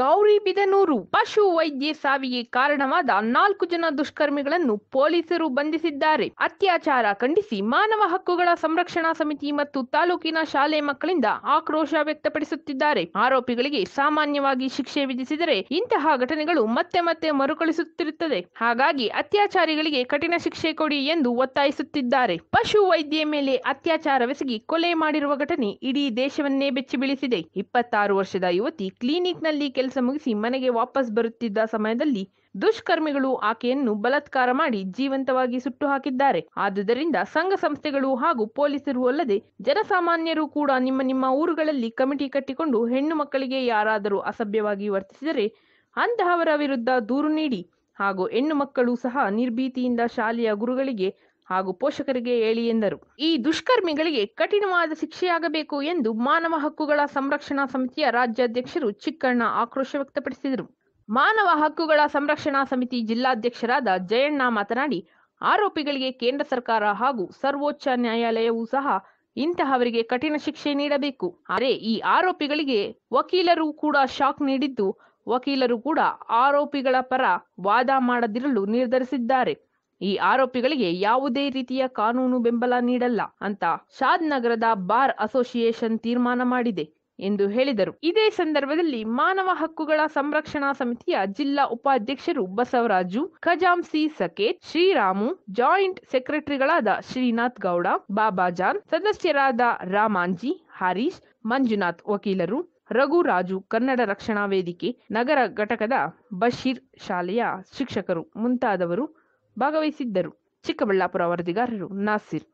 ಗೌರಿಬಿದನೂರು ಪಶು ವೈದ್ಯ ಸಾವಿಗೆ ಕಾರಣವಾದ ನಾಲ್ಕು ಜನ ದುಷ್ಕರ್ಮಿಗಳನ್ನು ಪೊಲೀಸರು ಬಂಧಿಸಿದ್ದಾರೆ ಅತ್ಯಾಚಾರ ಖಂಡಿಸಿ ಮಾನವ ಹಕ್ಕುಗಳ ಸಂರಕ್ಷಣಾ ಸಮಿತಿ ಮತ್ತು ತಾಲೂಕಿನ ಶಾಲೆ ಮಕ್ಕಳಿಂದ ಆಕ್ರೋಶ ವ್ಯಕ್ತಪಡಿಸುತ್ತಿದ್ದಾರೆ ಆರೋಪಿಗಳಿಗೆ ಸಾಮಾನ್ಯವಾಗಿ ಶಿಕ್ಷೆ ವಿಧಿಸಿದರೆ ಇಂತಹ ಘಟನೆಗಳು ಮತ್ತೆ ಮತ್ತೆ ಮರುಕಳಿಸುತ್ತಿರುತ್ತದೆ ಹಾಗಾಗಿ ಅತ್ಯಾಚಾರಿಗಳಿಗೆ ಕಠಿಣ ಶಿಕ್ಷೆ ಕೊಡಿ ಎಂದು ಒತ್ತಾಯಿಸುತ್ತಿದ್ದಾರೆ ಪಶು ವೈದ್ಯೆ ಮೇಲೆ ಅತ್ಯಾಚಾರವೆಸಗಿ ಕೊಲೆ ಮಾಡಿರುವ ಘಟನೆ ಇಡೀ ದೇಶವನ್ನೇ ಬೆಚ್ಚಿಬೀಳಿಸಿದೆ ಇಪ್ಪತ್ತಾರು ವರ್ಷದ ಯುವತಿ ಕ್ಲಿನಿಕ್ನಲ್ಲಿ ಕೆಲಸ ಮುಗಿಸಿ ಮನೆಗೆ ವಾಪಸ್ ಬರುತ್ತಿದ್ದ ಸಮಯದಲ್ಲಿ ದುಷ್ಕರ್ಮಿಗಳು ಆಕೆಯನ್ನು ಬಲತ್ಕಾರ ಮಾಡಿ ಜೀವಂತವಾಗಿ ಸುಟ್ಟು ಹಾಕಿದ್ದಾರೆ ಆದುದರಿಂದ ಸಂಘ ಸಂಸ್ಥೆಗಳು ಹಾಗೂ ಪೊಲೀಸರು ಅಲ್ಲದೆ ಜನಸಾಮಾನ್ಯರು ಕೂಡ ನಿಮ್ಮ ನಿಮ್ಮ ಊರುಗಳಲ್ಲಿ ಕಮಿಟಿ ಕಟ್ಟಿಕೊಂಡು ಹೆಣ್ಣು ಮಕ್ಕಳಿಗೆ ಯಾರಾದರೂ ಅಸಭ್ಯವಾಗಿ ವರ್ತಿಸಿದರೆ ಅಂತಹವರ ವಿರುದ್ಧ ದೂರು ನೀಡಿ ಹಾಗೂ ಹೆಣ್ಣು ಮಕ್ಕಳು ಸಹ ನಿರ್ಭೀತಿಯಿಂದ ಶಾಲೆಯ ಗುರುಗಳಿಗೆ ಹಾಗೂ ಪೋಷಕರಿಗೆ ಹೇಳಿ ಎಂದರು ಈ ದುಷ್ಕರ್ಮಿಗಳಿಗೆ ಕಠಿಣವಾದ ಶಿಕ್ಷೆಯಾಗಬೇಕು ಎಂದು ಮಾನವ ಹಕ್ಕುಗಳ ಸಂರಕ್ಷಣಾ ಸಮಿತಿಯ ರಾಜ್ಯಾಧ್ಯಕ್ಷರು ಚಿಕ್ಕಣ್ಣ ಆಕ್ರೋಶ ವ್ಯಕ್ತಪಡಿಸಿದರು ಮಾನವ ಹಕ್ಕುಗಳ ಸಂರಕ್ಷಣಾ ಸಮಿತಿ ಜಿಲ್ಲಾಧ್ಯಕ್ಷರಾದ ಜಯಣ್ಣ ಮಾತನಾಡಿ ಆರೋಪಿಗಳಿಗೆ ಕೇಂದ್ರ ಸರ್ಕಾರ ಹಾಗೂ ಸರ್ವೋಚ್ಚ ನ್ಯಾಯಾಲಯವೂ ಸಹ ಇಂತಹವರಿಗೆ ಕಠಿಣ ಶಿಕ್ಷೆ ನೀಡಬೇಕು ಆದರೆ ಈ ಆರೋಪಿಗಳಿಗೆ ವಕೀಲರು ಕೂಡ ಶಾಕ್ ನೀಡಿದ್ದು ವಕೀಲರು ಕೂಡ ಆರೋಪಿಗಳ ಪರ ವಾದ ಮಾಡದಿರಲು ನಿರ್ಧರಿಸಿದ್ದಾರೆ ಈ ಆರೋಪಿಗಳಿಗೆ ಯಾವುದೇ ರೀತಿಯ ಕಾನೂನು ಬೆಂಬಲ ನೀಡಲ್ಲ ಅಂತ ಶಾದ್ ನಗರದ ಬಾರ್ ಅಸೋಸಿಯೇಷನ್ ತೀರ್ಮಾನ ಮಾಡಿದೆ ಎಂದು ಹೇಳಿದರು ಇದೇ ಸಂದರ್ಭದಲ್ಲಿ ಮಾನವ ಹಕ್ಕುಗಳ ಸಂರಕ್ಷಣಾ ಸಮಿತಿಯ ಜಿಲ್ಲಾ ಉಪಾಧ್ಯಕ್ಷರು ಬಸವರಾಜು ಖಜಾಂಸಿ ಸಕೇತ್ ಶ್ರೀರಾಮು ಜಾಯಿಂಟ್ ಸೆಕ್ರೆಟರಿಗಳಾದ ಶ್ರೀನಾಥ್ ಗೌಡ ಬಾಬಾಜಾನ್ ಸದಸ್ಯರಾದ ರಾಮಾಂಜಿ ಹರೀಶ್ ಮಂಜುನಾಥ್ ವಕೀಲರು ರಘುರಾಜು ಕನ್ನಡ ರಕ್ಷಣಾ ವೇದಿಕೆ ನಗರ ಘಟಕದ ಬಶೀರ್ ಶಾಲೆಯ ಶಿಕ್ಷಕರು ಮುಂತಾದವರು ಭಾಗವಹಿಸಿದ್ದರು ಚಿಕ್ಕಬಳ್ಳಾಪುರ ವರದಿಗಾರರು ನಾಸಿರ್